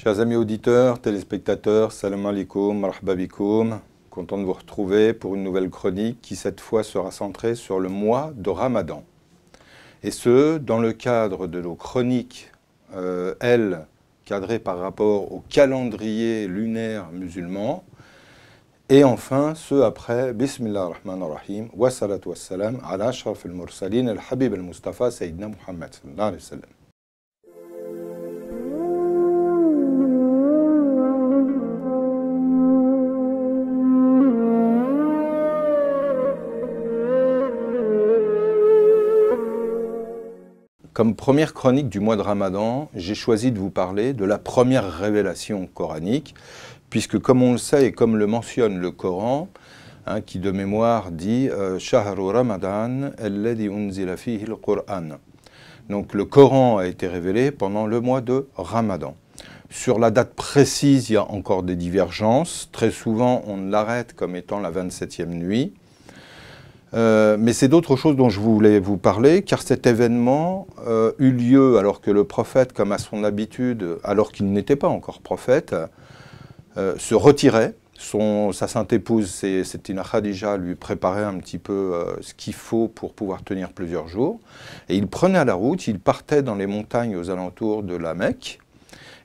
Chers amis auditeurs, téléspectateurs, salam alaikum, bikoum, Content de vous retrouver pour une nouvelle chronique qui cette fois sera centrée sur le mois de Ramadan. Et ce, dans le cadre de nos chroniques, elles, euh, cadrées par rapport au calendrier lunaire musulman. Et enfin, ce après, Bismillah ar-Rahman ar-Rahim, wa salatu wa salam ala ashraf al-mursalin, al-habib al-Mustafa, Sayyidina Muhammad sallallahu Comme première chronique du mois de Ramadan, j'ai choisi de vous parler de la première révélation coranique, puisque comme on le sait et comme le mentionne le Coran, hein, qui de mémoire dit euh, Shahru Ramadan alladhi unzila fihi quran Donc le Coran a été révélé pendant le mois de Ramadan. Sur la date précise, il y a encore des divergences. Très souvent, on l'arrête comme étant la 27e nuit. Euh, mais c'est d'autres choses dont je voulais vous parler, car cet événement euh, eut lieu alors que le prophète, comme à son habitude, alors qu'il n'était pas encore prophète, euh, se retirait. sa sainte épouse, une Khadija, lui préparait un petit peu ce qu'il faut pour pouvoir tenir plusieurs jours. Et il prenait la route, il partait dans les montagnes aux alentours de la Mecque.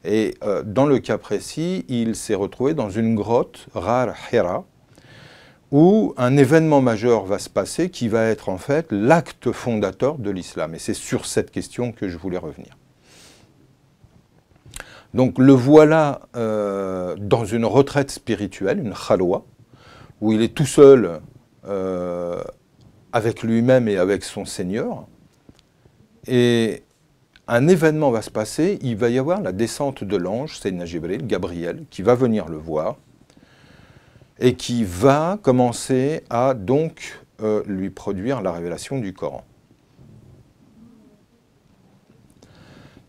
Et dans le cas précis, il s'est retrouvé dans une grotte, Rar Hera, où un événement majeur va se passer qui va être en fait l'acte fondateur de l'islam. Et c'est sur cette question que je voulais revenir. Donc le voilà euh, dans une retraite spirituelle, une khalwa, où il est tout seul euh, avec lui-même et avec son Seigneur. Et un événement va se passer, il va y avoir la descente de l'ange, Sayyidina le Gabriel, qui va venir le voir et qui va commencer à donc euh, lui produire la révélation du Coran.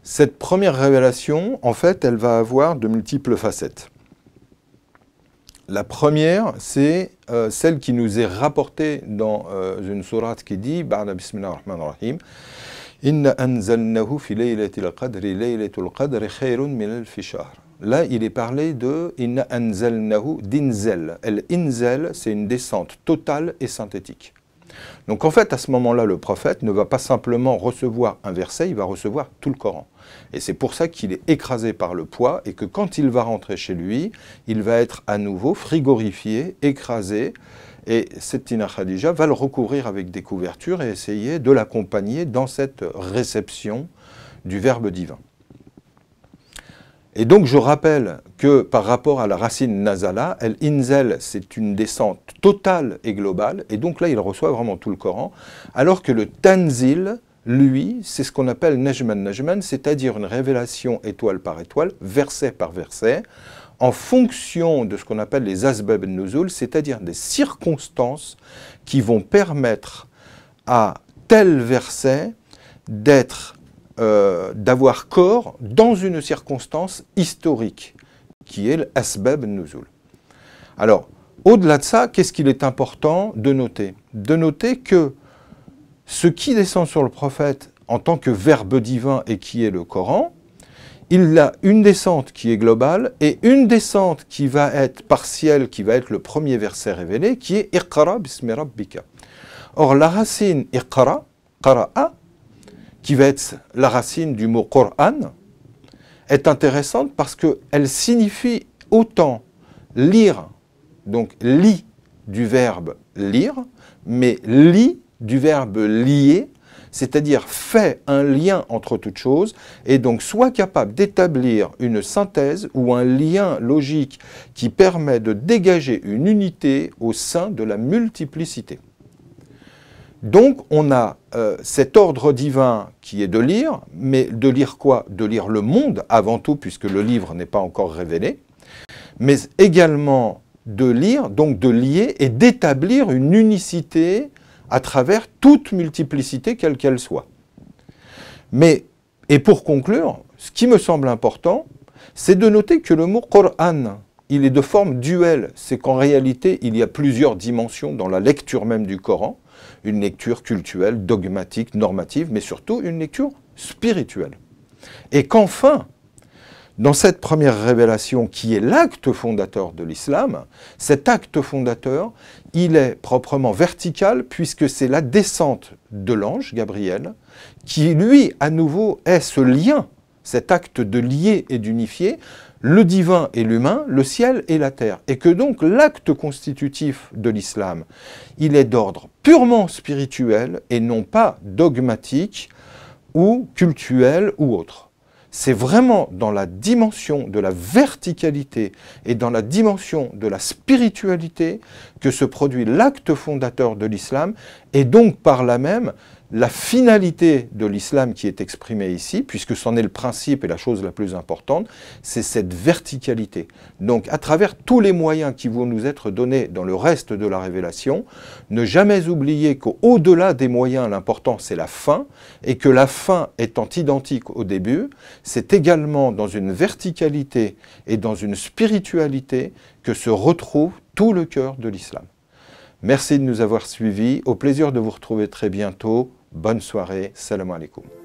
Cette première révélation, en fait, elle va avoir de multiples facettes. La première, c'est euh, celle qui nous est rapportée dans euh, une sourate qui dit bismillah rahman rahim Inna anzalnahu fi laylatil qadri laylatul qadri khayrun min al Là, il est parlé de Inna anzalnahu d'inzel. El inzel, c'est une descente totale et synthétique. Donc en fait, à ce moment-là, le prophète ne va pas simplement recevoir un verset, il va recevoir tout le Coran. Et c'est pour ça qu'il est écrasé par le poids et que quand il va rentrer chez lui, il va être à nouveau frigorifié, écrasé. Et cette Tina Khadija va le recouvrir avec des couvertures et essayer de l'accompagner dans cette réception du Verbe divin. Et donc je rappelle que par rapport à la racine Nazala, El Inzel, c'est une descente totale et globale, et donc là il reçoit vraiment tout le Coran, alors que le Tanzil, lui, c'est ce qu'on appelle Najman Najman, c'est-à-dire une révélation étoile par étoile, verset par verset, en fonction de ce qu'on appelle les Asbab Nuzul, c'est-à-dire des circonstances qui vont permettre à tel verset d'être euh, d'avoir corps dans une circonstance historique, qui est l'asbab nuzul. Alors, au-delà de ça, qu'est-ce qu'il est important de noter De noter que ce qui descend sur le prophète en tant que verbe divin et qui est le Coran, il a une descente qui est globale et une descente qui va être partielle, qui va être le premier verset révélé, qui est Iqra bismi rabbika. Or, la racine Iqra, Qara'a, qui va être la racine du mot Coran, est intéressante parce qu'elle signifie autant lire, donc lit du verbe lire, mais lit du verbe lier, c'est-à-dire fait un lien entre toutes choses, et donc soit capable d'établir une synthèse ou un lien logique qui permet de dégager une unité au sein de la multiplicité. Donc on a euh, cet ordre divin qui est de lire, mais de lire quoi De lire le monde avant tout, puisque le livre n'est pas encore révélé, mais également de lire, donc de lier et d'établir une unicité à travers toute multiplicité, quelle qu'elle soit. Mais, et pour conclure, ce qui me semble important, c'est de noter que le mot Coran, il est de forme duelle, c'est qu'en réalité, il y a plusieurs dimensions dans la lecture même du Coran, une lecture culturelle, dogmatique, normative, mais surtout une lecture spirituelle. Et qu'enfin, dans cette première révélation qui est l'acte fondateur de l'islam, cet acte fondateur, il est proprement vertical puisque c'est la descente de l'ange Gabriel qui, lui, à nouveau, est ce lien cet acte de lier et d'unifier le divin et l'humain, le ciel et la terre. Et que donc l'acte constitutif de l'islam, il est d'ordre purement spirituel et non pas dogmatique ou cultuel ou autre. C'est vraiment dans la dimension de la verticalité et dans la dimension de la spiritualité que se produit l'acte fondateur de l'islam et donc par là même la finalité de l'islam qui est exprimée ici, puisque c'en est le principe et la chose la plus importante, c'est cette verticalité. Donc à travers tous les moyens qui vont nous être donnés dans le reste de la révélation, ne jamais oublier qu'au-delà des moyens, l'important c'est la fin, et que la fin étant identique au début, c'est également dans une verticalité et dans une spiritualité que se retrouve tout le cœur de l'islam. Merci de nous avoir suivis. Au plaisir de vous retrouver très bientôt Bonne soirée, salam alaikum.